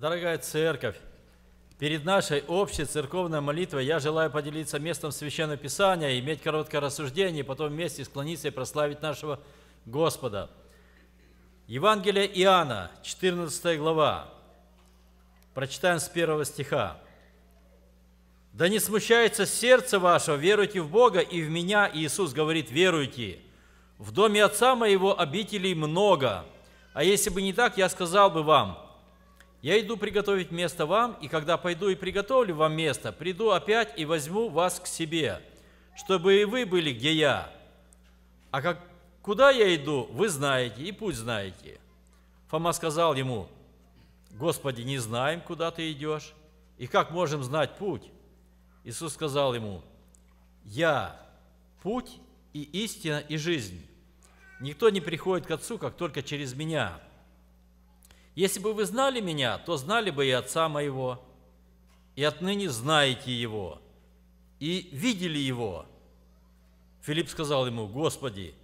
Дорогая церковь, перед нашей общей церковной молитвой я желаю поделиться местом Священного Писания, иметь короткое рассуждение, потом вместе склониться и прославить нашего Господа. Евангелие Иоанна, 14 глава. Прочитаем с первого стиха. «Да не смущается сердце ваше, веруйте в Бога и в Меня». Иисус говорит, веруйте. «В доме Отца Моего обителей много, а если бы не так, я сказал бы вам, я иду приготовить место вам, и когда пойду и приготовлю вам место, приду опять и возьму вас к себе, чтобы и вы были, где я. А как, куда я иду, вы знаете, и путь знаете». Фома сказал ему, «Господи, не знаем, куда ты идешь, и как можем знать путь?» Иисус сказал ему, «Я – путь и истина и жизнь. Никто не приходит к Отцу, как только через Меня». Если бы вы знали меня, то знали бы и Отца моего, и отныне знаете его, и видели его». Филипп сказал ему, «Господи,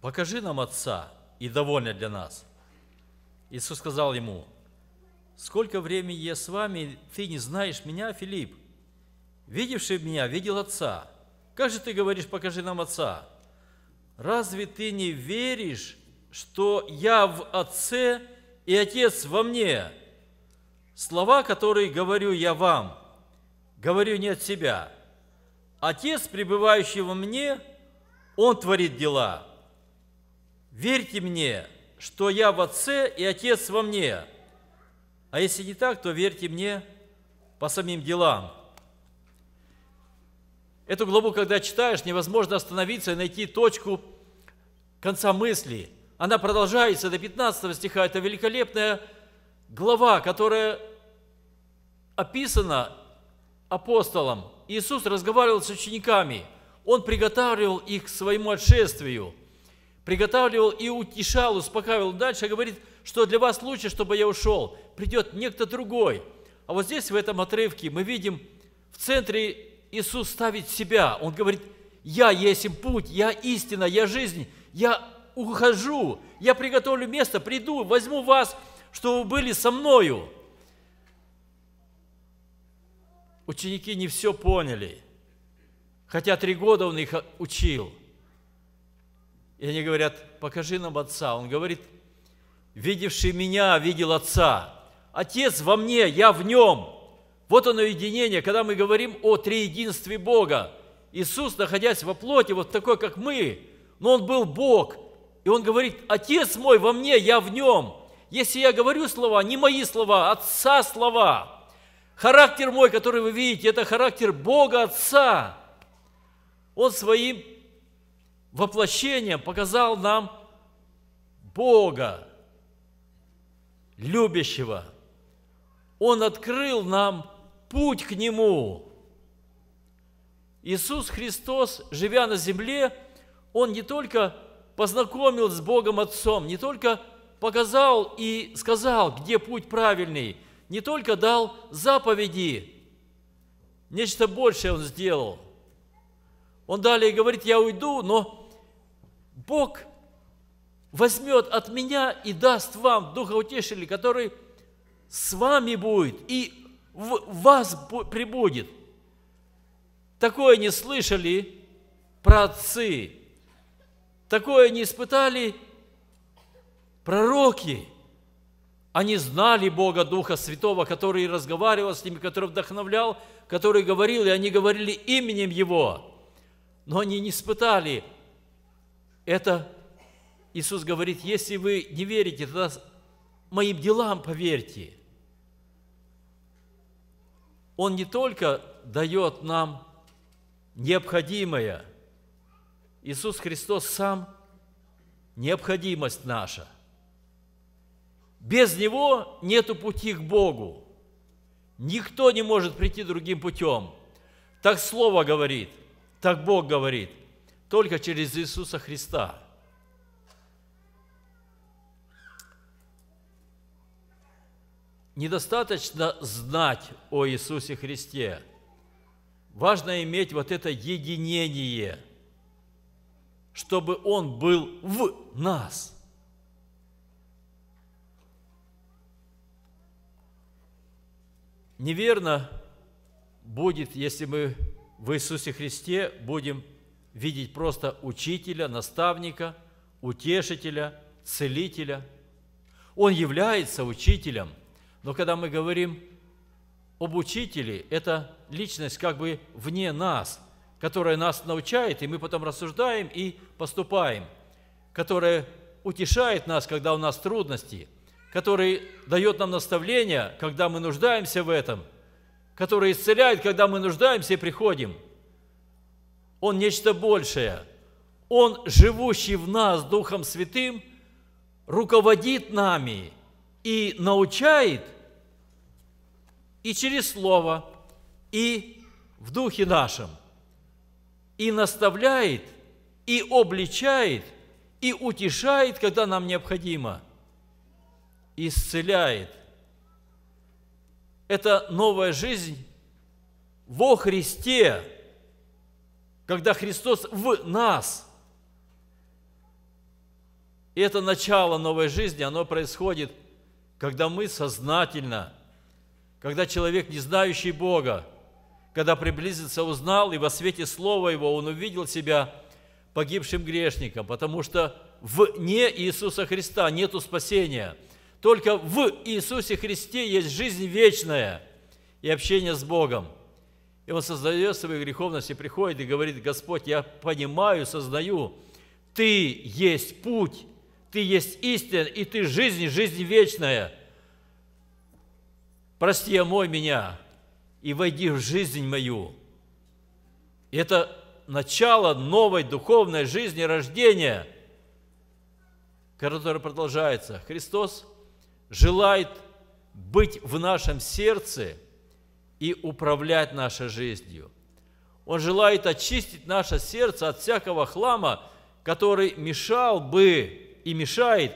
покажи нам Отца, и довольно для нас». Иисус сказал ему, «Сколько времени я с вами, ты не знаешь меня, Филипп? Видевший меня, видел Отца. Как же ты говоришь, покажи нам Отца? Разве ты не веришь, что я в Отце, и Отец во мне. Слова, которые говорю я вам, говорю не от себя. Отец, пребывающий во мне, Он творит дела. Верьте мне, что я в Отце и Отец во мне. А если не так, то верьте мне по самим делам. Эту главу, когда читаешь, невозможно остановиться и найти точку конца мысли – она продолжается до 15 стиха. Это великолепная глава, которая описана апостолом. Иисус разговаривал с учениками. Он приготавливал их к своему отшествию. Приготавливал и утешал, успокаивал. Дальше говорит, что для вас лучше, чтобы я ушел. Придет некто другой. А вот здесь, в этом отрывке, мы видим, в центре Иисус ставит себя. Он говорит, я есть путь, я истина, я жизнь, я ухожу, я приготовлю место, приду, возьму вас, чтобы вы были со мною. Ученики не все поняли, хотя три года он их учил. И они говорят, покажи нам Отца. Он говорит, видевший меня, видел Отца. Отец во мне, я в нем. Вот оно единение, когда мы говорим о триединстве Бога. Иисус, находясь во плоти, вот такой, как мы, но Он был Бог – и он говорит, Отец мой во мне, я в нем. Если я говорю слова, не мои слова, а Отца слова. Характер мой, который вы видите, это характер Бога Отца. Он своим воплощением показал нам Бога, любящего. Он открыл нам путь к Нему. Иисус Христос, живя на земле, Он не только познакомил с Богом Отцом, не только показал и сказал, где путь правильный, не только дал заповеди, нечто большее он сделал. Он далее говорит, я уйду, но Бог возьмет от меня и даст вам Духа Утешителя, который с вами будет и в вас прибудет. Такое не слышали про отцы, Такое не испытали пророки. Они знали Бога Духа Святого, который разговаривал с ними, который вдохновлял, который говорил, и они говорили именем Его. Но они не испытали это. Иисус говорит, если вы не верите, тогда моим делам поверьте. Он не только дает нам необходимое – Иисус Христос сам – необходимость наша. Без Него нет пути к Богу. Никто не может прийти другим путем. Так Слово говорит, так Бог говорит, только через Иисуса Христа. Недостаточно знать о Иисусе Христе. Важно иметь вот это единение – чтобы Он был в нас. Неверно будет, если мы в Иисусе Христе будем видеть просто учителя, наставника, утешителя, целителя. Он является учителем, но когда мы говорим об учителе, это личность как бы вне нас – которая нас научает, и мы потом рассуждаем и поступаем, которая утешает нас, когда у нас трудности, который дает нам наставления, когда мы нуждаемся в этом, который исцеляет, когда мы нуждаемся и приходим. Он нечто большее. Он, живущий в нас Духом Святым, руководит нами и научает и через Слово, и в Духе нашем – и наставляет, и обличает, и утешает, когда нам необходимо, исцеляет. Это новая жизнь во Христе, когда Христос в нас. И это начало новой жизни, оно происходит, когда мы сознательно, когда человек, не знающий Бога, когда приблизился, узнал, и во свете Слова Его он увидел себя погибшим грешником, потому что в не Иисуса Христа нету спасения. Только в Иисусе Христе есть жизнь вечная и общение с Богом. И он создает свою греховность и приходит и говорит, Господь, я понимаю, сознаю, Ты есть путь, Ты есть истина, и Ты жизнь, жизнь вечная. Прости, мой меня, и войди в жизнь мою. это начало новой духовной жизни рождения, которое продолжается. Христос желает быть в нашем сердце и управлять нашей жизнью. Он желает очистить наше сердце от всякого хлама, который мешал бы и мешает,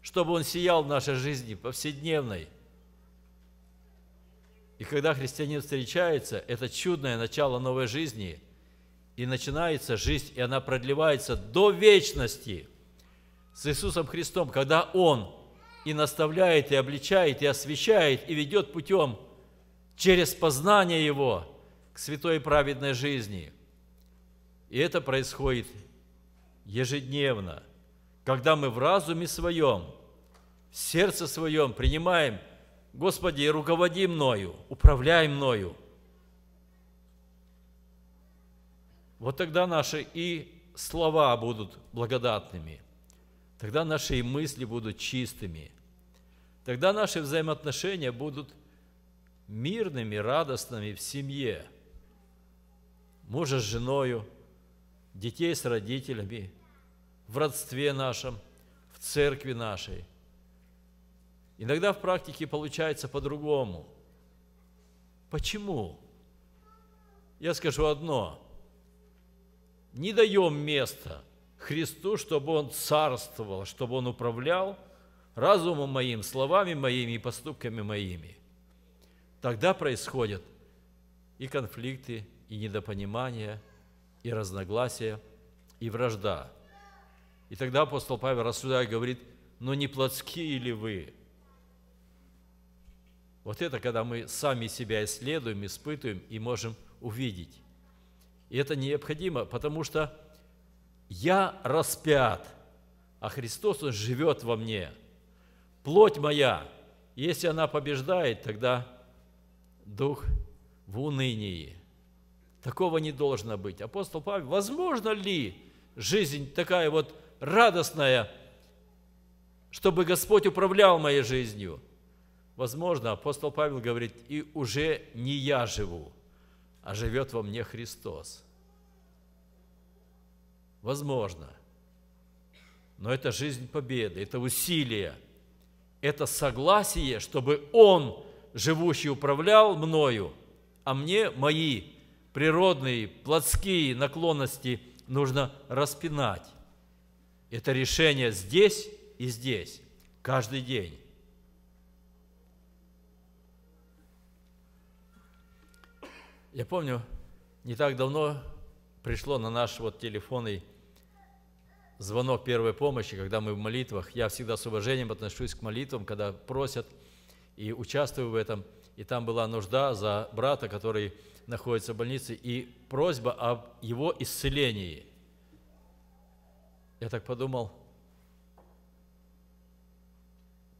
чтобы он сиял в нашей жизни повседневной – и когда христианин встречается, это чудное начало новой жизни. И начинается жизнь, и она продлевается до вечности с Иисусом Христом, когда Он и наставляет, и обличает, и освещает, и ведет путем через познание Его к святой и праведной жизни. И это происходит ежедневно, когда мы в разуме своем, в сердце своем принимаем – Господи, руководи мною, управляй мною. Вот тогда наши и слова будут благодатными, тогда наши и мысли будут чистыми, тогда наши взаимоотношения будут мирными, радостными в семье, мужа с женою, детей с родителями, в родстве нашем, в церкви нашей – Иногда в практике получается по-другому. Почему? Я скажу одно. Не даем места Христу, чтобы Он царствовал, чтобы Он управлял разумом моим, словами моими и поступками моими. Тогда происходят и конфликты, и недопонимания, и разногласия, и вражда. И тогда апостол Павел, рассуждая, говорит, но «Ну не плотские ли вы, вот это, когда мы сами себя исследуем, испытываем и можем увидеть. И это необходимо, потому что я распят, а Христос, Он живет во мне. Плоть моя, если она побеждает, тогда дух в унынии. Такого не должно быть. Апостол Павел, возможно ли жизнь такая вот радостная, чтобы Господь управлял моей жизнью – Возможно, апостол Павел говорит, и уже не я живу, а живет во мне Христос. Возможно. Но это жизнь победы, это усилие, это согласие, чтобы Он, живущий, управлял мною, а мне мои природные, плотские наклонности нужно распинать. Это решение здесь и здесь, каждый день. Я помню, не так давно пришло на наш вот телефонный звонок первой помощи, когда мы в молитвах. Я всегда с уважением отношусь к молитвам, когда просят и участвую в этом. И там была нужда за брата, который находится в больнице, и просьба об его исцелении. Я так подумал,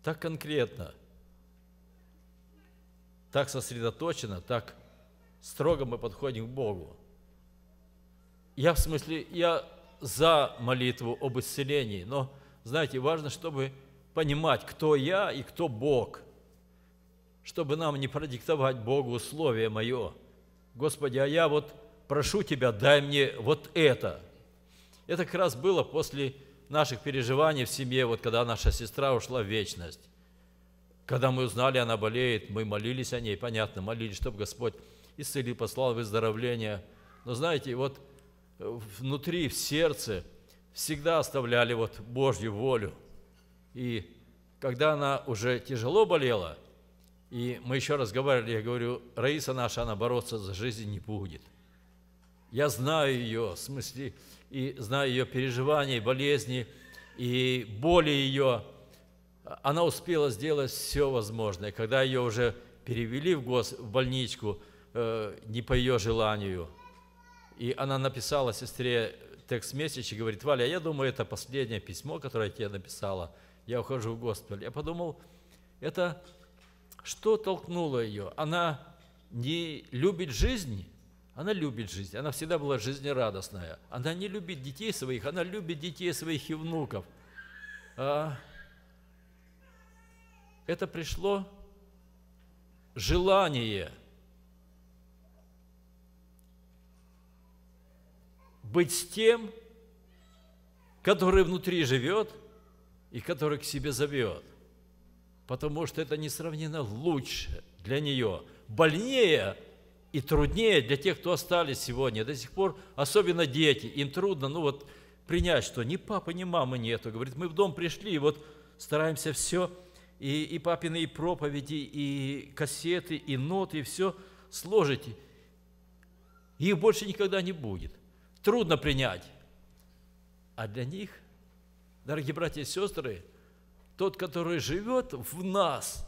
так конкретно, так сосредоточено, так строго мы подходим к Богу. Я в смысле, я за молитву об исцелении, но, знаете, важно, чтобы понимать, кто я и кто Бог, чтобы нам не продиктовать Богу условия мое. Господи, а я вот прошу Тебя, дай мне вот это. Это как раз было после наших переживаний в семье, вот когда наша сестра ушла в вечность. Когда мы узнали, она болеет, мы молились о ней, понятно, молились, чтобы Господь исцелил, послал выздоровление. Но знаете, вот э, внутри, в сердце всегда оставляли вот Божью волю. И когда она уже тяжело болела, и мы еще разговаривали, я говорю, Раиса наша, она бороться за жизнь не будет. Я знаю ее, в смысле, и знаю ее переживания, болезни, и боли ее. Она успела сделать все возможное. Когда ее уже перевели в, гос, в больничку – э, не по ее желанию. И она написала сестре текст-месседж и говорит, Валя, я думаю, это последнее письмо, которое я тебе написала. Я ухожу в Господь Я подумал, это что толкнуло ее? Она не любит жизнь, она любит жизнь, она всегда была жизнерадостная. Она не любит детей своих, она любит детей своих и внуков. А это пришло желание – быть с тем, который внутри живет и который к себе зовет, потому что это несравненно лучше для нее, больнее и труднее для тех, кто остались сегодня. До сих пор, особенно дети, им трудно, ну вот, принять, что ни папы, ни мамы нету. Говорит, мы в дом пришли, и вот стараемся все, и, и папины и проповеди, и кассеты, и ноты, и все сложить. Их больше никогда не будет трудно принять. А для них, дорогие братья и сестры, тот, который живет в нас,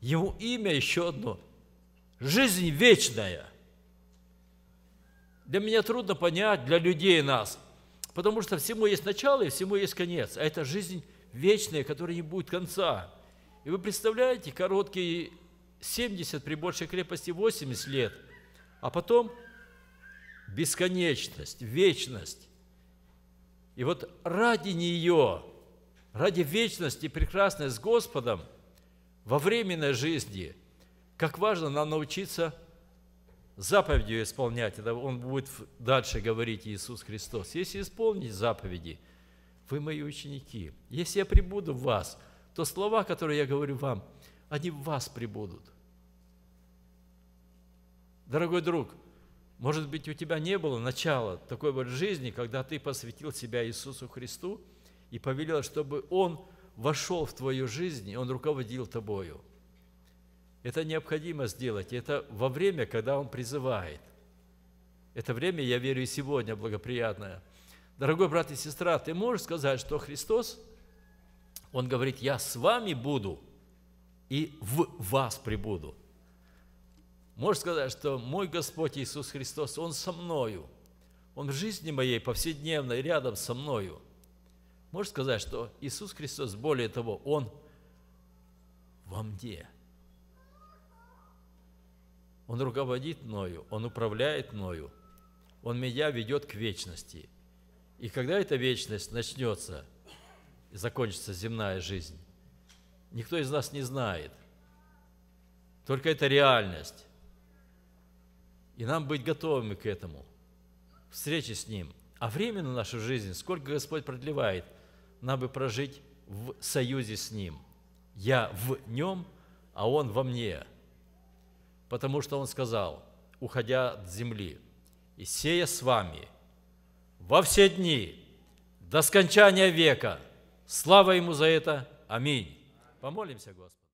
ему имя еще одно – жизнь вечная. Для меня трудно понять, для людей нас, потому что всему есть начало и всему есть конец, а это жизнь вечная, которой не будет конца. И вы представляете, короткие 70, при большей крепости 80 лет, а потом – бесконечность, вечность. И вот ради нее, ради вечности прекрасной с Господом во временной жизни, как важно нам научиться заповедью исполнять. Это он будет дальше говорить Иисус Христос. Если исполнить заповеди, вы мои ученики. Если я прибуду в вас, то слова, которые я говорю вам, они в вас прибудут. Дорогой друг – может быть, у тебя не было начала такой вот жизни, когда ты посвятил себя Иисусу Христу и повелел, чтобы Он вошел в твою жизнь, и Он руководил тобою. Это необходимо сделать. Это во время, когда Он призывает. Это время, я верю, и сегодня благоприятное. Дорогой брат и сестра, ты можешь сказать, что Христос, Он говорит, я с вами буду и в вас прибуду – Можешь сказать, что мой Господь Иисус Христос, Он со мною. Он в жизни моей повседневной рядом со мною. Можешь сказать, что Иисус Христос, более того, Он во мне. Он руководит мною, Он управляет мною, Он меня ведет к вечности. И когда эта вечность начнется, закончится земная жизнь, никто из нас не знает. Только это реальность. И нам быть готовыми к этому, встречи с Ним. А время на нашу жизнь, сколько Господь продлевает, нам бы прожить в союзе с Ним. Я в Нем, а Он во мне. Потому что Он сказал, уходя от земли, «И сея с вами во все дни, до скончания века». Слава Ему за это. Аминь. Помолимся, Господи.